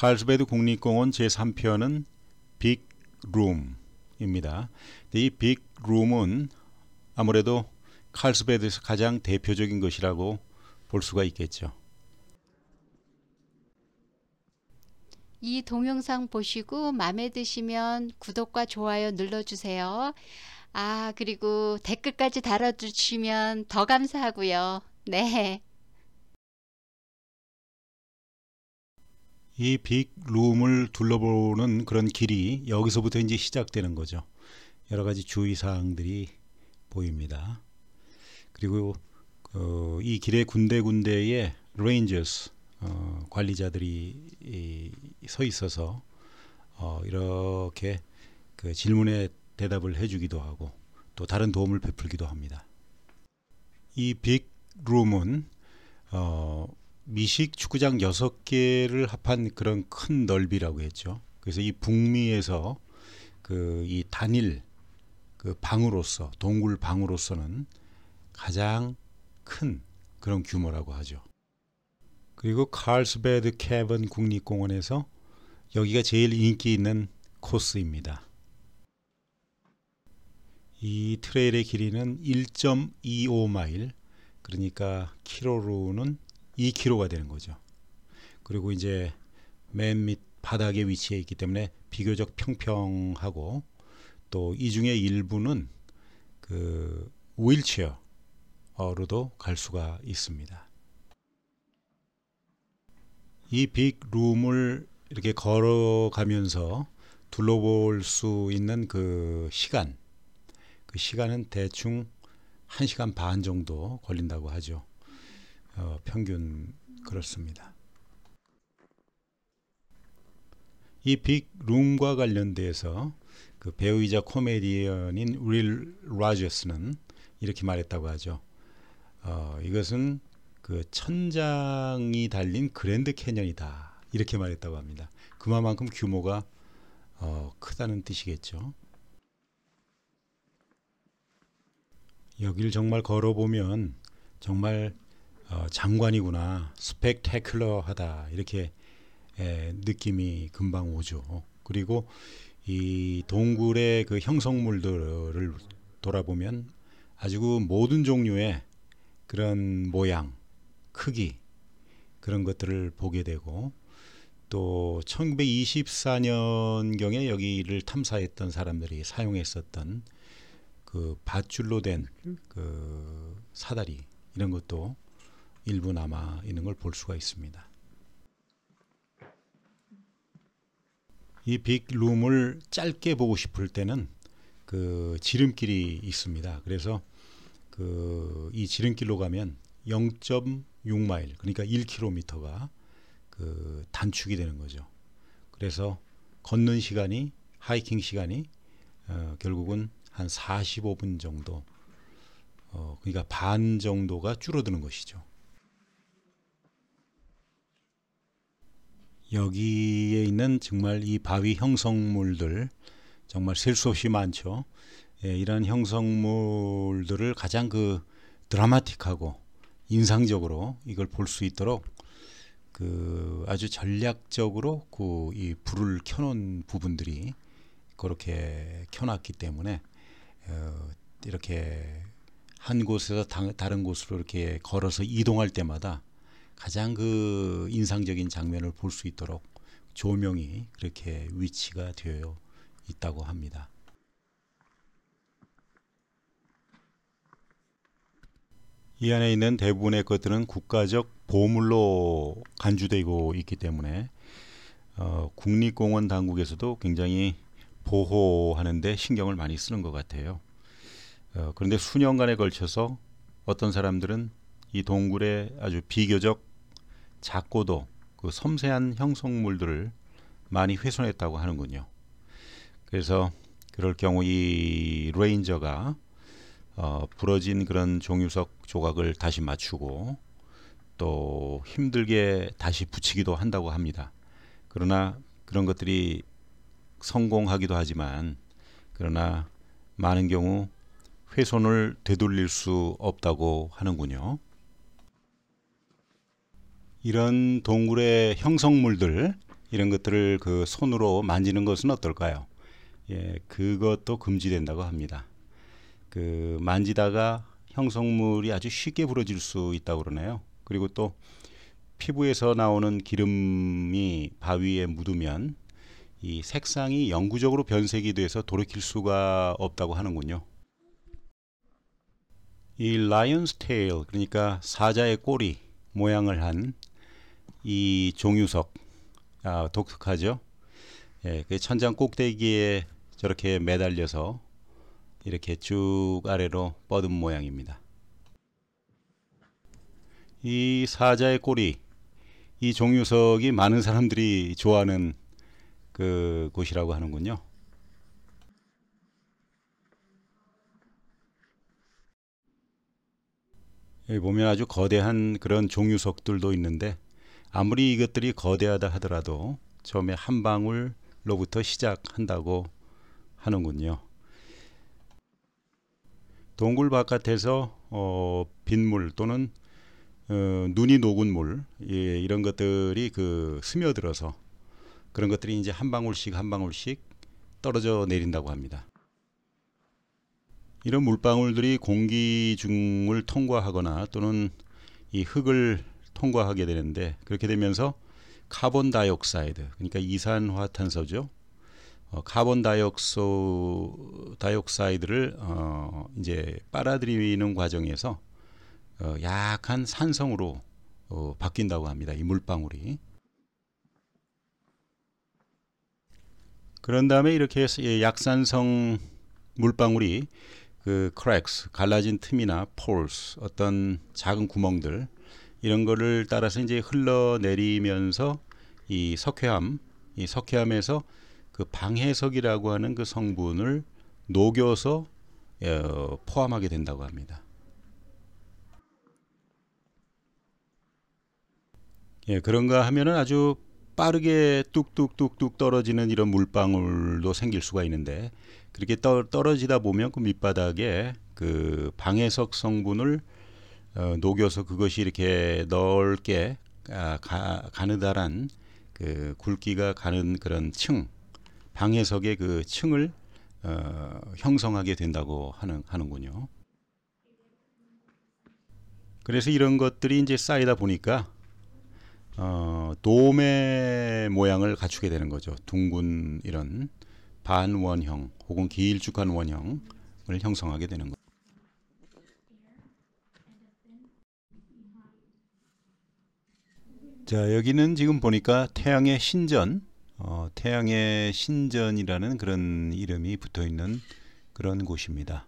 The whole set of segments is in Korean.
칼스베드 국립공원 제3편은 빅룸입니다. 이 빅룸은 아무래도 칼스베드에서 가장 대표적인 것이라고 볼 수가 있겠죠. 이 동영상 보시고 마음에 드시면 구독과 좋아요 눌러주세요. 아, 그리고 댓글까지 달아주시면 더 감사하고요. 네. 이 빅룸을 둘러보는 그런 길이 여기서부터 이제 시작되는 거죠. 여러 가지 주의사항들이 보입니다. 그리고 어, 이 길의 군데군데에 레인저스 어, 관리자들이 이, 서 있어서 어, 이렇게 그 질문에 대답을 해주기도 하고 또 다른 도움을 베풀기도 합니다. 이 빅룸은 어, 미식 축구장 여섯 개를 합한 그런 큰 넓이라고 했죠. 그래서 이 북미에서 그이 단일 그 방으로서 동굴 방으로서는 가장 큰 그런 규모라고 하죠. 그리고 칼스베드 캐번 국립공원에서 여기가 제일 인기 있는 코스입니다. 이 트레일의 길이는 1.25마일, 그러니까 키로로는 2km가 되는 거죠. 그리고 이제 맨 밑 바닥에 위치해 있기 때문에 비교적 평평하고 또 이 중에 일부는 그 윌체어로도 갈 수가 있습니다. 이 빅룸을 이렇게 걸어가면서 둘러볼 수 있는 그 시간, 그 시간은 대충 1시간 반 정도 걸린다고 하죠. 어, 평균 그렇습니다. 이 빅룸과 관련돼서 그 배우이자 코미디언인 윌 라저스는 이렇게 말했다고 하죠. 어, 이것은 그 천장이 달린 그랜드 캐년이다 이렇게 말했다고 합니다. 그만큼 규모가 어, 크다는 뜻이겠죠. 여길 정말 걸어보면 정말 어, 장관이구나 스펙테클러하다 이렇게 에, 예, 느낌이 금방 오죠. 그리고 이 동굴의 그 형성물들을 돌아보면 아주 그 모든 종류의 그런 모양, 크기 그런 것들을 보게 되고 또 1924년 경에 여기를 탐사했던 사람들이 사용했었던 그 밧줄로 된 그 사다리 이런 것도 일부 남아 있는 걸 볼 수가 있습니다. 이 빅룸을 짧게 보고 싶을 때는 그 지름길이 있습니다. 그래서 그 이 지름길로 가면 0.6마일 그러니까 1km가 그 단축이 되는 거죠. 그래서 걷는 시간이 하이킹 시간이 어, 결국은 한 45분 정도 어, 그러니까 반 정도가 줄어드는 것이죠. 여기에 있는 정말 이 바위 형성물들 정말 셀 수 없이 많죠. 예, 이런 형성물들을 가장 그 드라마틱하고 인상적으로 이걸 볼 수 있도록 그 아주 전략적으로 그 이 불을 켜놓은 부분들이 그렇게 켜놨기 때문에 어, 이렇게 한 곳에서 다, 다른 곳으로 이렇게 걸어서 이동할 때마다 가장 그 인상적인 장면을 볼 수 있도록 조명이 그렇게 위치가 되어 있다고 합니다. 이 안에 있는 대부분의 것들은 국가적 보물로 간주되고 있기 때문에 어, 국립공원 당국에서도 굉장히 보호하는데 신경을 많이 쓰는 것 같아요. 어, 그런데 수년간에 걸쳐서 어떤 사람들은 이 동굴에 아주 비교적 작고도 그 섬세한 형성물들을 많이 훼손했다고 하는군요. 그래서 그럴 경우 이 레인저가 어, 부러진 그런 종유석 조각을 다시 맞추고 또 힘들게 다시 붙이기도 한다고 합니다. 그러나 그런 것들이 성공하기도 하지만 그러나 많은 경우 훼손을 되돌릴 수 없다고 하는군요. 이런 동굴의 형성물들 이런 것들을 그 손으로 만지는 것은 어떨까요? 예, 그것도 금지된다고 합니다. 그 만지다가 형성물이 아주 쉽게 부러질 수 있다고 그러네요. 그리고 또 피부에서 나오는 기름이 바위에 묻으면 이 색상이 영구적으로 변색이 돼서 돌이킬 수가 없다고 하는군요. 이 라이언스 테일 그러니까 사자의 꼬리 모양을 한이 종유석 아, 독특하죠. 예, 그 천장 꼭대기에 저렇게 매달려서 이렇게 쭉 아래로 뻗은 모양입니다. 이 사자의 꼬리, 이 종유석이 많은 사람들이 좋아하는 그 곳이라고 하는군요. 여기 보면 아주 거대한 그런 종유석들도 있는데 아무리 이것들이 거대하다 하더라도 처음에 한 방울로부터 시작한다고 하는군요. 동굴 바깥에서 어, 빗물 또는 어, 눈이 녹은 물 예, 이런 것들이 그 스며들어서 그런 것들이 이제 한 방울씩 한 방울씩 떨어져 내린다고 합니다. 이런 물방울들이 공기 중을 통과하거나 또는 이 흙을 통과하게 되는데 그렇게 되면서 카본 다이옥사이드 그러니까 이산화탄소죠. 어, 카본 다이옥소 다이옥사이드를 어, 이제 빨아들이는 과정에서 어, 약한 산성으로 어, 바뀐다고 합니다. 이 물방울이. 그런 다음에 이렇게 예, 약산성 물방울이 그 크랙스, 갈라진 틈이나 폴스, 어떤 작은 구멍들 이런 거를 따라서 이제 흘러내리면서 이 석회암, 이 석회암에서 그 방해석이라고 하는 그 성분을 녹여서 어, 포함하게 된다고 합니다. 예, 그런가 하면은 아주 빠르게 뚝뚝뚝뚝 떨어지는 이런 물방울도 생길 수가 있는데 그렇게 떨, 떨어지다 보면 그 밑바닥에 그 방해석 성분을 어, 녹여서 그것이 이렇게 넓게 아, 가, 가느다란 그 굵기가 가는 그런 층 방해석의 그 층을 어, 형성하게 된다고 하는 하는군요. 그래서 이런 것들이 이제 쌓이다 보니까 어, 도매 모양을 갖추게 되는 거죠. 둥근 이런 반원형 혹은 길쭉한 원형을 형성하게 되는 거죠. 자 여기는 지금 보니까 태양의 신전 어, 태양의 신전이라는 그런 이름이 붙어 있는 그런 곳입니다.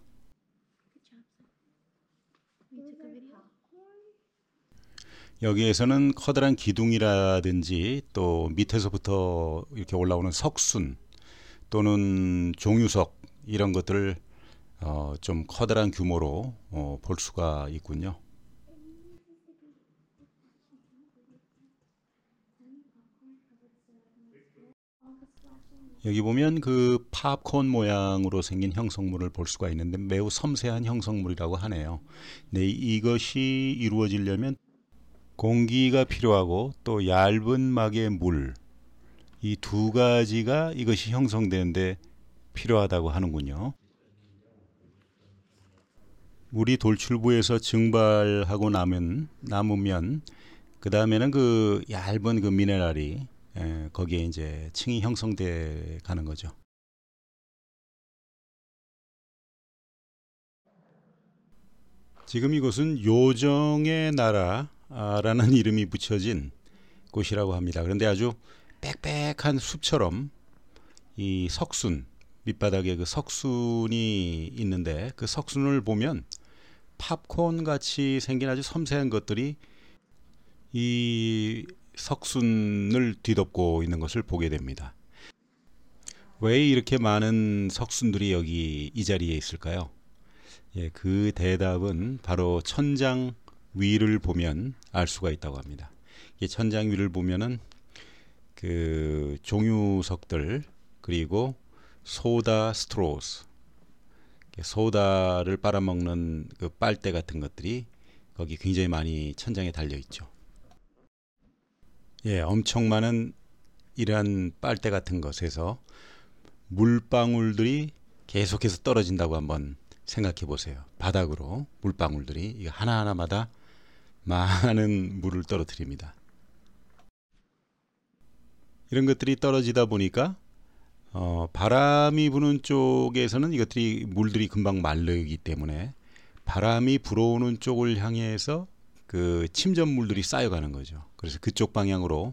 여기에서는 커다란 기둥이라든지 또 밑에서부터 이렇게 올라오는 석순 또는 종유석 이런 것들을 어, 좀 커다란 규모로 어, 볼 수가 있군요. 여기 보면 그 팝콘 모양으로 생긴 형성물을 볼 수가 있는데 매우 섬세한 형성물이라고 하네요. 네, 이것이 이루어지려면 공기가 필요하고 또 얇은 막의 물 이 두 가지가 이것이 형성되는데 필요하다고 하는군요. 물이 돌출부에서 증발하고 나면 남으면 그 다음에는 그 얇은 그 미네랄이 에, 예, 거기에 이제 층이 형성돼 가는 거죠. 지금 이곳은 요정의 나라라는 이름이 붙여진 곳이라고 합니다. 그런데 아주 빽빽한 숲처럼 이 석순 밑바닥에 그 석순이 있는데 그 석순을 보면 팝콘 같이 생긴 아주 섬세한 것들이 이 석순을 뒤덮고 있는 것을 보게 됩니다. 왜 이렇게 많은 석순들이 여기 이 자리에 있을까요? 예, 그 대답은 바로 천장 위를 보면 알 수가 있다고 합니다. 이 천장 위를 보면은 그 종유석들 그리고 소다 스트로스 소다를 빨아먹는 그 빨대 같은 것들이 거기 굉장히 많이 천장에 달려 있죠. 예, 엄청 많은 이러한 빨대 같은 것에서 물방울들이 계속해서 떨어진다고 한번 생각해 보세요. 바닥으로 물방울들이 하나하나마다 많은 물을 떨어뜨립니다. 이런 것들이 떨어지다 보니까 어, 바람이 부는 쪽에서는 이것들이 물들이 금방 말르기 때문에 바람이 불어오는 쪽을 향해서 그 침전물들이 쌓여가는 거죠. 그래서 그쪽 방향으로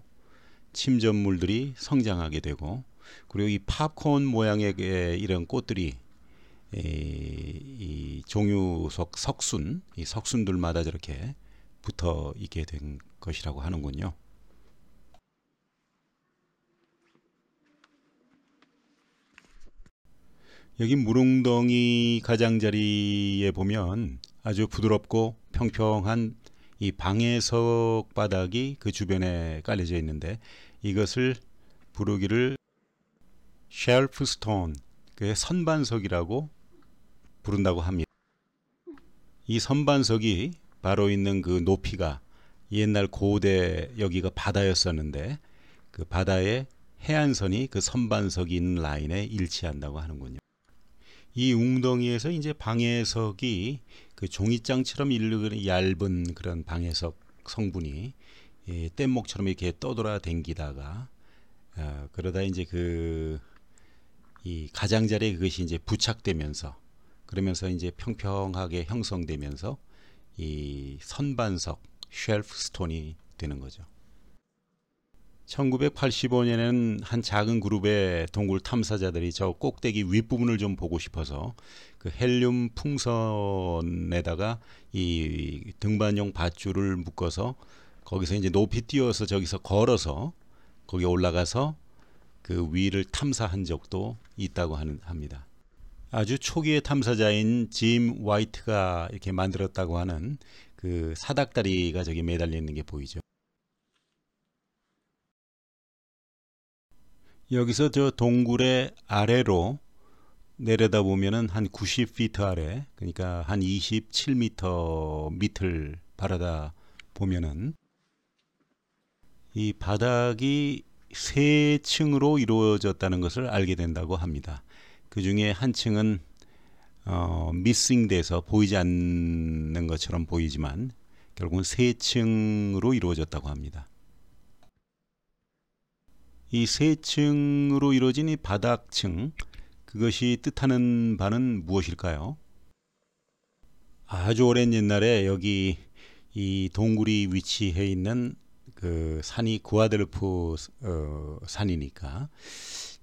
침전물들이 성장하게 되고 그리고 이 팝콘 모양의 이런 꽃들이 이, 이 종유석 석순 이 석순들마다 저렇게 붙어 있게 된 것이라고 하는군요. 여기 무릉덩이 가장자리에 보면 아주 부드럽고 평평한 이 방해석 바닥이 그 주변에 깔려져 있는데 이것을 부르기를 쉘프 스톤 그 선반석이라고 부른다고 합니다. 이 선반석이 바로 있는 그 높이가 옛날 고대 여기가 바다였었는데 그바다의 해안선이 그 선반석이 있는 라인에 일치한다고 하는군요. 이 웅덩이에서 이제 방해석이 그 종이장처럼 일르는 얇은 그런 방해석 성분이 예, 뗏목처럼 이렇게 떠돌아 댕기다가 어, 그러다 이제 그 이 가장자리에 그것이 이제 부착되면서 그러면서 이제 평평하게 형성되면서 이 선반석 쉘프스톤이 되는 거죠. 1985년에는 한 작은 그룹의 동굴 탐사자들이 저 꼭대기 윗부분을 좀 보고 싶어서 그 헬륨 풍선에다가 이 등반용 밧줄을 묶어서 거기서 이제 높이 뛰어서 저기서 걸어서 거기 올라가서 그 위를 탐사한 적도 있다고 하는 합니다. 아주 초기의 탐사자인 짐 와이트가 이렇게 만들었다고 하는 그 사닥다리가 저기 매달려 있는 게 보이죠. 여기서 저 동굴의 아래로 내려다 보면은 한 90피트 아래, 그러니까 한 27미터 밑을 바라다 보면은 이 바닥이 세 층으로 이루어졌다는 것을 알게 된다고 합니다. 그 중에 한 층은 어, 미싱돼서 보이지 않는 것처럼 보이지만 결국은 세 층으로 이루어졌다고 합니다. 이세 층으로 이루어진 이 바닥층 그것이 뜻하는 바는 무엇일까요? 아주 오랜 옛날에 여기 이 동굴이 위치해 있는 그 산이 구아델프 어, 산이니까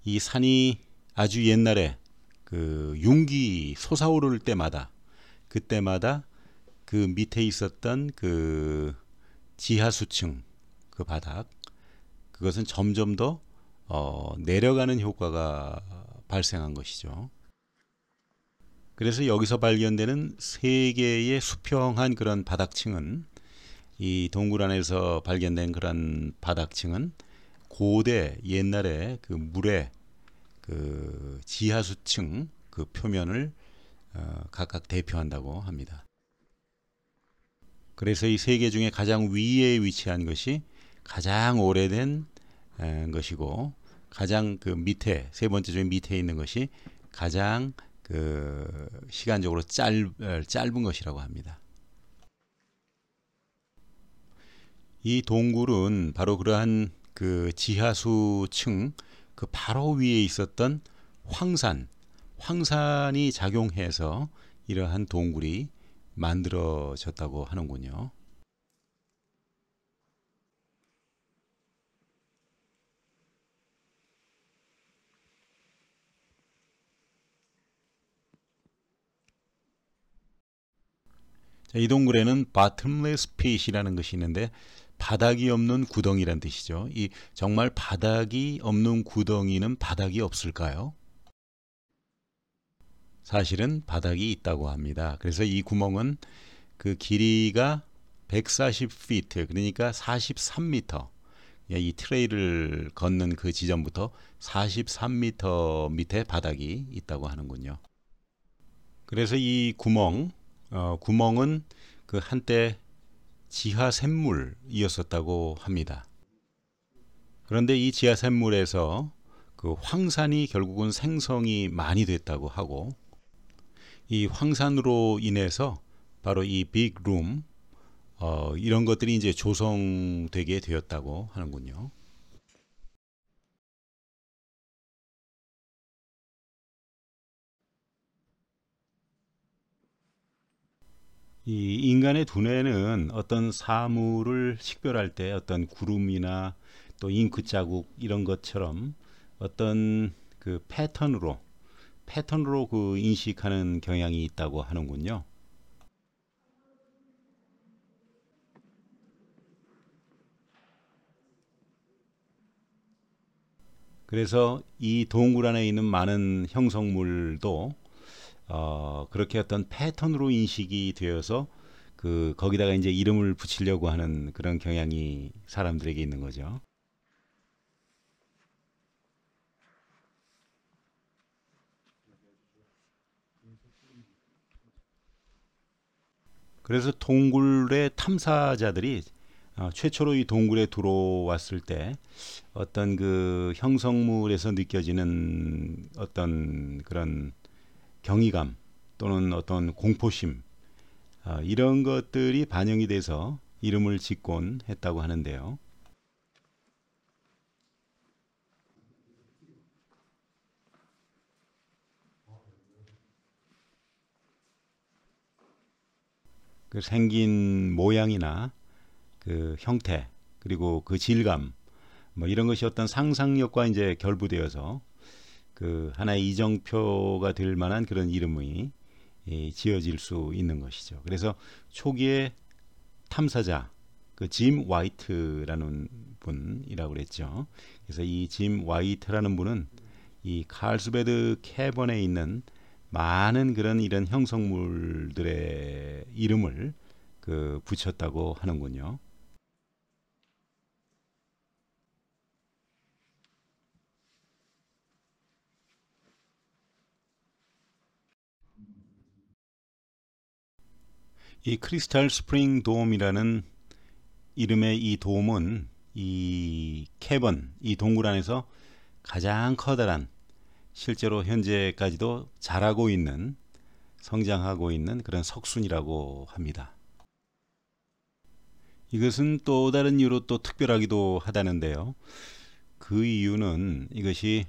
이 산이 아주 옛날에 그융기 솟아오를 때마다 그때마다 그 밑에 있었던 그 지하수층 그 바닥 그것은 점점 더 어, 내려가는 효과가 발생한 것이죠. 그래서 여기서 발견되는 세 개의 수평한 그런 바닥층은 이 동굴 안에서 발견된 그런 바닥층은 고대 옛날에 그 물의 그 지하수층 그 표면을 어, 각각 대표한다고 합니다. 그래서 이 세 개 중에 가장 위에 위치한 것이 가장 오래된 것이고 가장 그 밑에 세 번째 중 밑에 있는 것이 가장 그 시간적으로 짧, 짧은 것이라고 합니다. 이 동굴은 바로 그러한 그 지하수층 그 바로 위에 있었던 황산 황산이 작용해서 이러한 동굴이 만들어졌다고 하는군요. 이 동굴에는 bottomless pit이라는 것이 있는데 바닥이 없는 구덩이란 뜻이죠. 이 정말 바닥이 없는 구덩이는 바닥이 없을까요? 사실은 바닥이 있다고 합니다. 그래서 이 구멍은 그 길이가 140피트 그러니까 43미터 예, 이 트레이를 걷는 그 지점부터 43미터 밑에 바닥이 있다고 하는군요. 그래서 이 구멍 어, 구멍은 그 한때 지하 샘물이었었다고 합니다. 그런데 이 지하 샘물에서 그 황산이 결국은 생성이 많이 됐다고 하고 이 황산으로 인해서 바로 이 빅룸 어, 이런 것들이 이제 조성되게 되었다고 하는군요. 이 인간의 두뇌는 어떤 사물을 식별할 때 어떤 구름이나 또 잉크 자국 이런 것처럼 어떤 그 패턴으로 패턴으로 그 인식하는 경향이 있다고 하는군요. 그래서 이 동굴 안에 있는 많은 형성물도 어, 그렇게 어떤 패턴으로 인식이 되어서 그 거기다가 이제 이름을 붙이려고 하는 그런 경향이 사람들에게 있는 거죠. 그래서 동굴의 탐사자들이 어, 최초로 이 동굴에 들어왔을 때 어떤 그 형성물에서 느껴지는 어떤 그런 경이감 또는 어떤 공포심 어, 이런 것들이 반영이 돼서 이름을 짓곤 했다고 하는데요. 그 생긴 모양이나 그 형태 그리고 그 질감 뭐 이런 것이 어떤 상상력과 이제 결부되어서 그 하나의 이정표가 될 만한 그런 이름이 예, 지어질 수 있는 것이죠. 그래서 초기에 탐사자 그 짐 와이트라는 분이라고 그랬죠. 그래서 이 짐 와이트라는 분은 이 칼스베드 캐번에 있는 많은 그런 이런 형성물들의 이름을 그 붙였다고 하는군요. 이 크리스탈 스프링 도움이라는 이름의 이도움은이 캐번, 이 동굴 안에서 가장 커다란 실제로 현재까지도 자라고 있는 성장하고 있는 그런 석순이라고 합니다. 이것은 또 다른 이유로 또 특별하기도 하다는데요. 그 이유는 이것이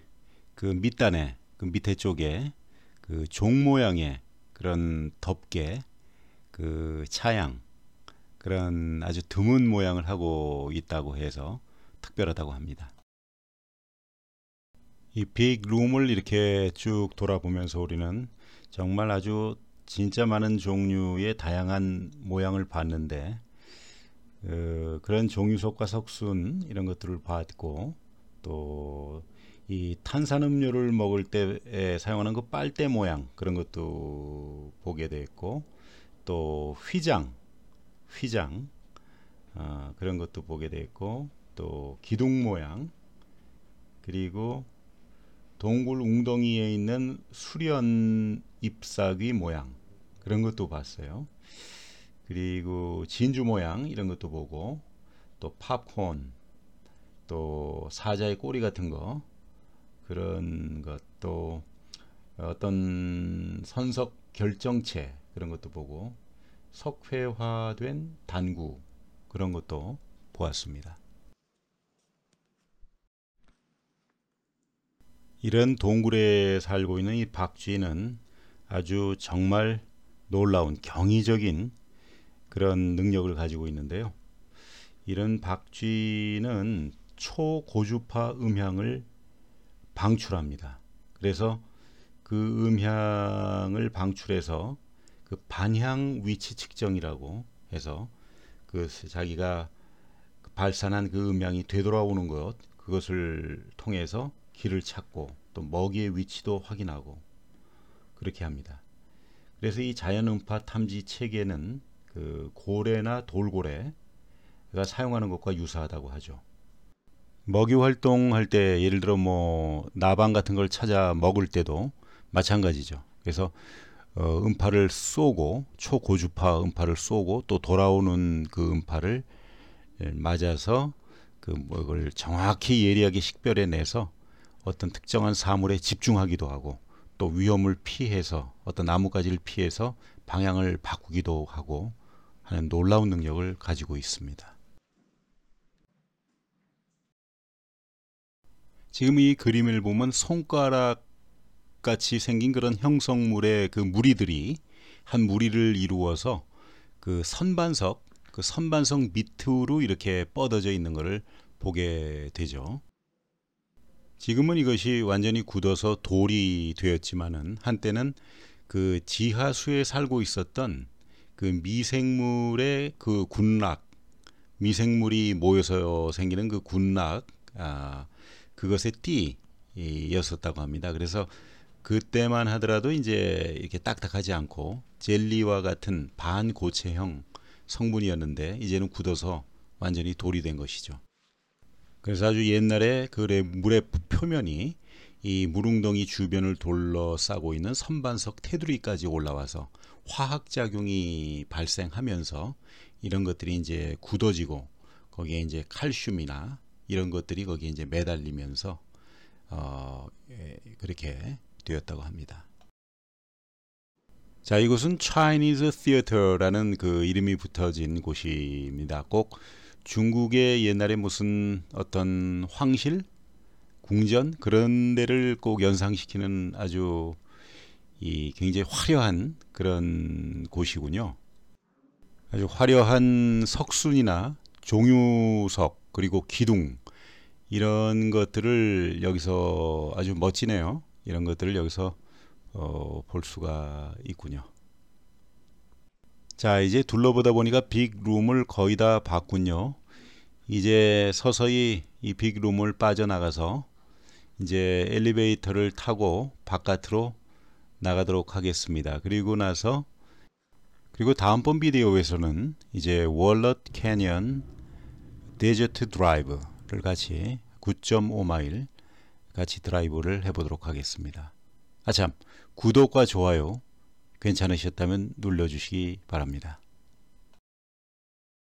그 밑단에 그 밑에 쪽에 그 종 모양의 그런 덮개 그 차양 그런 아주 드문 모양을 하고 있다고 해서 특별하다고 합니다. 이 빅룸을 이렇게 쭉 돌아보면서 우리는 정말 아주 진짜 많은 종류의 다양한 모양을 봤는데 그, 그런 종유속과 석순 이런 것들을 봤고 또 이 탄산음료를 먹을 때 사용하는 그 빨대 모양 그런 것도 보게 되었고 또 휘장, 휘장 어, 그런 것도 보게 되었고 또 기둥 모양 그리고 동굴 웅덩이에 있는 수련 잎사귀 모양 그런 것도 봤어요. 그리고 진주 모양 이런 것도 보고 또 팝콘 또 사자의 꼬리 같은 거 그런 것도 어떤 선석 결정체 그런 것도 보고 석회화된 단구 그런 것도 보았습니다. 이런 동굴에 살고 있는 이 박쥐는 아주 정말 놀라운 경이적인 그런 능력을 가지고 있는데요. 이런 박쥐는 초고주파 음향을 방출합니다. 그래서 그 음향을 방출해서 그 반향 위치 측정이라고 해서 그 자기가 발산한 그 음향이 되돌아오는 것 그것을 통해서 길을 찾고 또 먹이의 위치도 확인하고 그렇게 합니다. 그래서 이 자연음파 탐지 체계는 그 고래나 돌고래가 사용하는 것과 유사하다고 하죠. 먹이 활동할 때 예를 들어 뭐 나방 같은 걸 찾아 먹을 때도 마찬가지죠. 그래서 어, 음파를 쏘고 초고주파 음파를 쏘고 또 돌아오는 그 음파를 예, 맞아서 그 뭐를 정확히 예리하게 식별해 내서 어떤 특정한 사물에 집중하기도 하고 또 위험을 피해서 어떤 나뭇가지를 피해서 방향을 바꾸기도 하고 하는 놀라운 능력을 가지고 있습니다. 지금 이 그림을 보면 손가락 같이 생긴 그런 형성물의 그 무리들이 한 무리를 이루어서 그 선반석 그 선반석 밑으로 이렇게 뻗어져 있는 것을 보게 되죠. 지금은 이것이 완전히 굳어서 돌이 되었지만은 한때는 그 지하수에 살고 있었던 그 미생물의 그 군락 미생물이 모여서 생기는 그 군락 아 그것의 띠였었다고 합니다. 그래서 그때만 하더라도 이제 이렇게 딱딱하지 않고 젤리와 같은 반고체형 성분이었는데 이제는 굳어서 완전히 돌이 된 것이죠. 그래서 아주 옛날에 그 물의 표면이 이 물웅덩이 주변을 둘러싸고 있는 선반석 테두리까지 올라와서 화학작용이 발생하면서 이런 것들이 이제 굳어지고 거기에 이제 칼슘이나 이런 것들이 거기에 이제 매달리면서 어 예, 그렇게 되었다고 합니다. 자, 이곳은 Chinese Theater라는 그 이름이 붙어진 곳입니다. 꼭 중국의 옛날에 무슨 어떤 황실, 궁전 그런 데를 꼭 연상시키는 아주 이 굉장히 화려한 그런 곳이군요. 아주 화려한 석순이나 종유석 그리고 기둥 이런 것들을 여기서 아주 멋지네요. 이런 것들을 여기서 어, 볼 수가 있군요. 자 이제 둘러보다 보니까 빅룸을 거의 다 봤군요. 이제 서서히 이 빅룸을 빠져나가서 이제 엘리베이터를 타고 바깥으로 나가도록 하겠습니다. 그리고 나서 그리고 다음번 비디오에서는 이제 월럿 캐니언 데저트 드라이브를 같이 9.5마일 같이 드라이브를 해보도록 하겠습니다. 아참, 구독과 좋아요 괜찮으셨다면 눌러주시기 바랍니다.